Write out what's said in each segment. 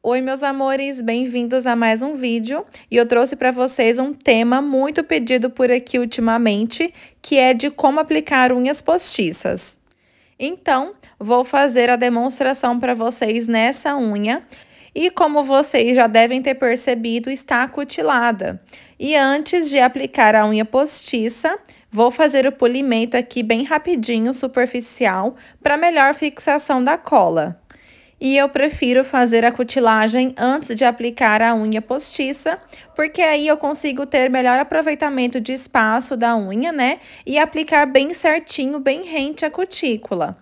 Oi, meus amores, bem-vindos a mais um vídeo e eu trouxe para vocês um tema muito pedido por aqui ultimamente, que é de como aplicar unhas postiças. Então, vou fazer a demonstração para vocês nessa unha e como vocês já devem ter percebido, está acutilada. E antes de aplicar a unha postiça, vou fazer o polimento aqui bem rapidinho, superficial, para melhor fixação da cola. E eu prefiro fazer a cutilagem antes de aplicar a unha postiça, porque aí eu consigo ter melhor aproveitamento de espaço da unha, né? E aplicar bem certinho, bem rente à cutícula.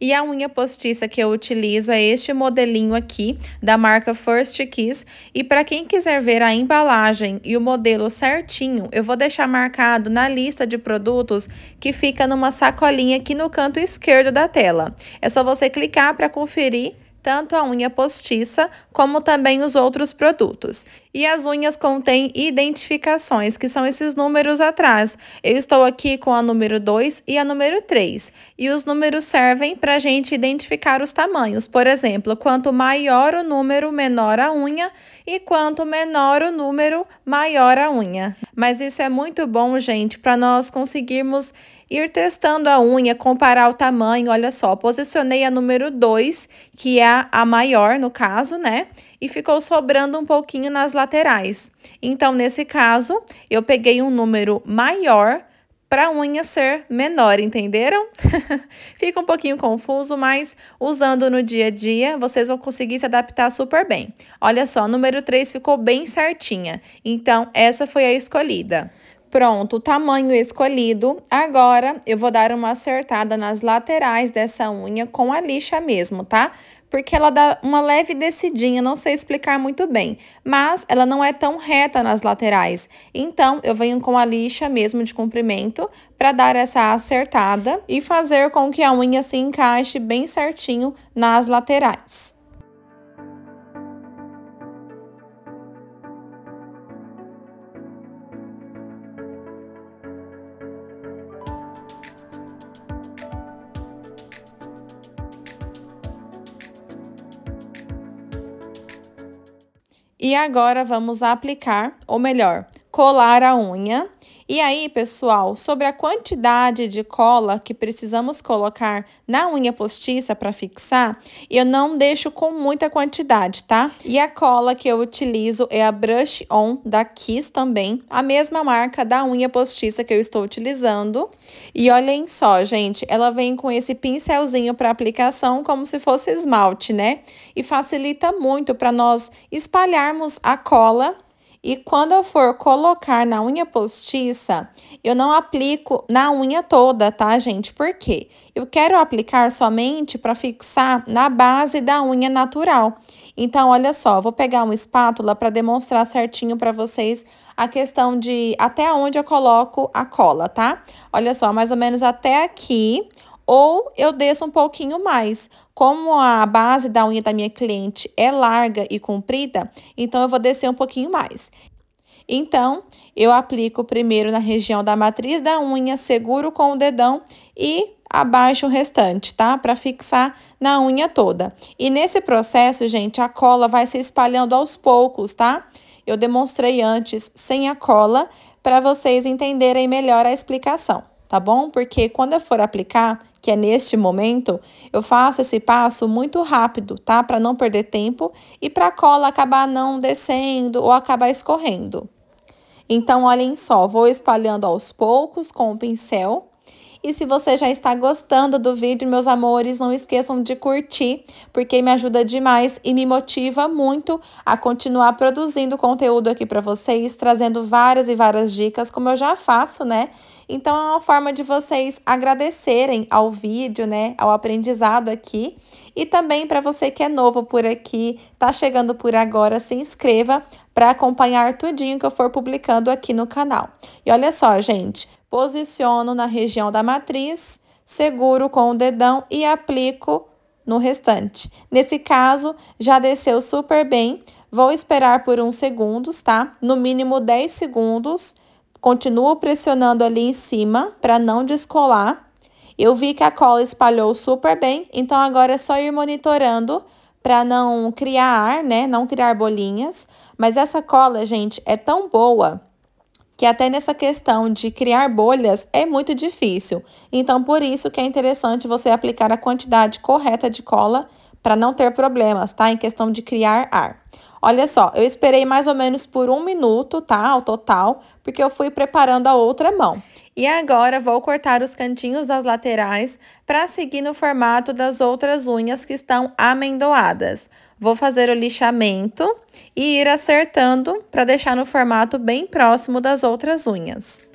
E a unha postiça que eu utilizo é este modelinho aqui, da marca First Kiss. E para quem quiser ver a embalagem e o modelo certinho, eu vou deixar marcado na lista de produtos que fica numa sacolinha aqui no canto esquerdo da tela. É só você clicar para conferir tanto a unha postiça como também os outros produtos. E as unhas contêm identificações, que são esses números atrás. Eu estou aqui com a número 2 e a número 3. E os números servem para a gente identificar os tamanhos. Por exemplo, quanto maior o número, menor a unha. E quanto menor o número, maior a unha. Mas isso é muito bom, gente, para nós conseguirmos ir testando a unha, comparar o tamanho, olha só, posicionei a número 2, que é a maior no caso, né? E ficou sobrando um pouquinho nas laterais. Então, nesse caso, eu peguei um número maior para a unha ser menor, entenderam? Fica um pouquinho confuso, mas usando no dia a dia, vocês vão conseguir se adaptar super bem. Olha só, número 3 ficou bem certinha, então essa foi a escolhida. Pronto, o tamanho escolhido. Agora, eu vou dar uma acertada nas laterais dessa unha com a lixa mesmo, tá? Porque ela dá uma leve descidinha, não sei explicar muito bem. Mas ela não é tão reta nas laterais. Então, eu venho com a lixa mesmo de comprimento para dar essa acertada e fazer com que a unha se encaixe bem certinho nas laterais. E agora vamos aplicar, ou melhor, colar a unha e aí, pessoal, sobre a quantidade de cola que precisamos colocar na unha postiça para fixar, eu não deixo com muita quantidade, tá? E a cola que eu utilizo é a Brush On da Kiss também, a mesma marca da unha postiça que eu estou utilizando. E olhem só, gente, ela vem com esse pincelzinho para aplicação como se fosse esmalte, né? E facilita muito para nós espalharmos a cola e quando eu for colocar na unha postiça, eu não aplico na unha toda, tá, gente? Por quê? Eu quero aplicar somente para fixar na base da unha natural. Então, olha só, vou pegar uma espátula para demonstrar certinho para vocês a questão de até onde eu coloco a cola, tá? Olha só, mais ou menos até aqui ou eu desço um pouquinho mais. Como a base da unha da minha cliente é larga e comprida, então eu vou descer um pouquinho mais. Então, eu aplico primeiro na região da matriz da unha, seguro com o dedão e abaixo o restante, tá? Para fixar na unha toda. E nesse processo, gente, a cola vai se espalhando aos poucos, tá? Eu demonstrei antes sem a cola para vocês entenderem melhor a explicação, tá bom? Porque quando eu for aplicar, que é neste momento, eu faço esse passo muito rápido, tá? Para não perder tempo e para a cola acabar não descendo ou acabar escorrendo. Então, olhem só, vou espalhando aos poucos com o pincel e se você já está gostando do vídeo, meus amores, não esqueçam de curtir, porque me ajuda demais e me motiva muito a continuar produzindo conteúdo aqui para vocês, trazendo várias e várias dicas, como eu já faço, né? Então é uma forma de vocês agradecerem ao vídeo, né, ao aprendizado aqui. E também para você que é novo por aqui, tá chegando por agora, se inscreva para acompanhar tudinho que eu for publicando aqui no canal. E olha só, gente, posiciono na região da matriz, seguro com o dedão e aplico no restante. Nesse caso, já desceu super bem. Vou esperar por uns segundos, tá? No mínimo 10 segundos. Continuo pressionando ali em cima para não descolar. Eu vi que a cola espalhou super bem, então agora é só ir monitorando para não criar ar, né? Não criar bolinhas. Mas essa cola, gente, é tão boa que até nessa questão de criar bolhas é muito difícil. Então, por isso que é interessante você aplicar a quantidade correta de cola para não ter problemas, tá? Em questão de criar ar. Olha só, eu esperei mais ou menos por um minuto, tá? Ao total, porque eu fui preparando a outra mão. E agora vou cortar os cantinhos das laterais para seguir no formato das outras unhas que estão amendoadas. Vou fazer o lixamento e ir acertando para deixar no formato bem próximo das outras unhas.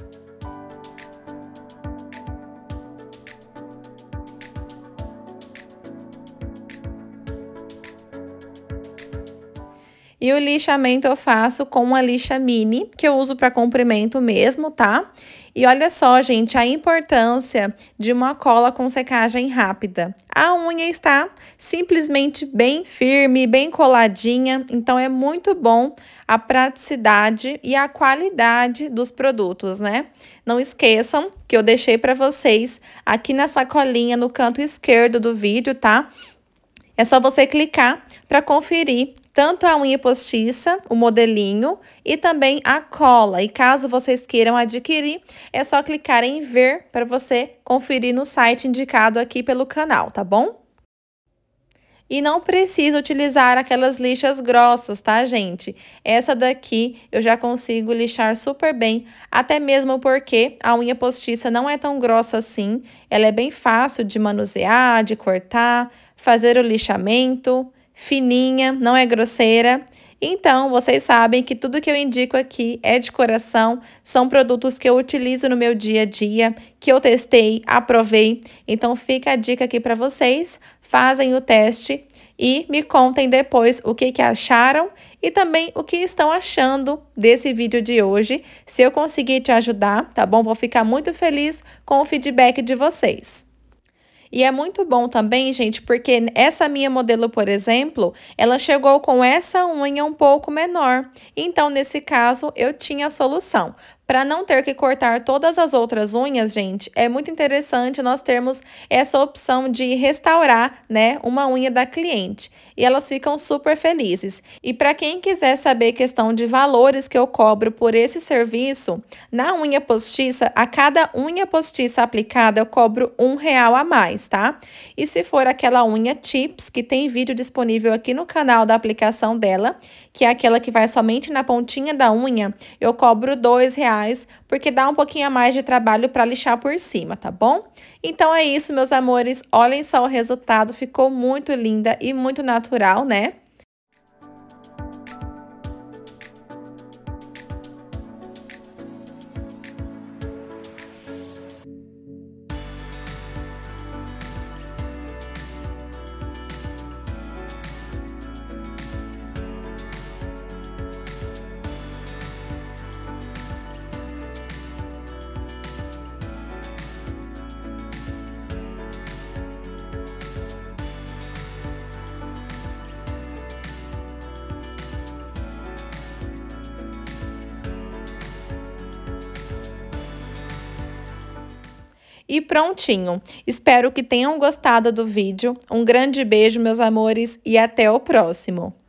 E o lixamento eu faço com uma lixa mini, que eu uso para comprimento mesmo, tá? E olha só, gente, a importância de uma cola com secagem rápida. A unha está simplesmente bem firme, bem coladinha, então é muito bom a praticidade e a qualidade dos produtos, né? Não esqueçam que eu deixei para vocês aqui na sacolinha no canto esquerdo do vídeo, tá? É só você clicar para conferir tanto a unha postiça, o modelinho e também a cola. E caso vocês queiram adquirir, é só clicar em ver para você conferir no site indicado aqui pelo canal, tá bom? E não precisa utilizar aquelas lixas grossas, tá, gente? Essa daqui eu já consigo lixar super bem, até mesmo porque a unha postiça não é tão grossa assim. Ela é bem fácil de manusear, de cortar, fazer o lixamento fininha, não é grosseira. Então, vocês sabem que tudo que eu indico aqui é de coração, são produtos que eu utilizo no meu dia a dia, que eu testei, aprovei. Então, fica a dica aqui para vocês, fazem o teste e me contem depois o que, que acharam e também o que estão achando desse vídeo de hoje. Se eu conseguir te ajudar, tá bom? Vou ficar muito feliz com o feedback de vocês. E é muito bom também, gente, porque essa minha modelo, por exemplo, ela chegou com essa unha um pouco menor. Então, nesse caso, eu tinha a solução. Para não ter que cortar todas as outras unhas, gente, é muito interessante nós termos essa opção de restaurar, né, uma unha da cliente. E elas ficam super felizes. E para quem quiser saber questão de valores que eu cobro por esse serviço, na unha postiça, a cada unha postiça aplicada eu cobro um real a mais, tá? E se for aquela unha tips, que tem vídeo disponível aqui no canal da aplicação dela, que é aquela que vai somente na pontinha da unha, eu cobro dois reais reais, porque dá um pouquinho a mais de trabalho para lixar por cima, tá bom? Então é isso, meus amores. Olhem só o resultado, ficou muito linda e muito natural, né? e prontinho. Espero que tenham gostado do vídeo. Um grande beijo, meus amores, e até o próximo.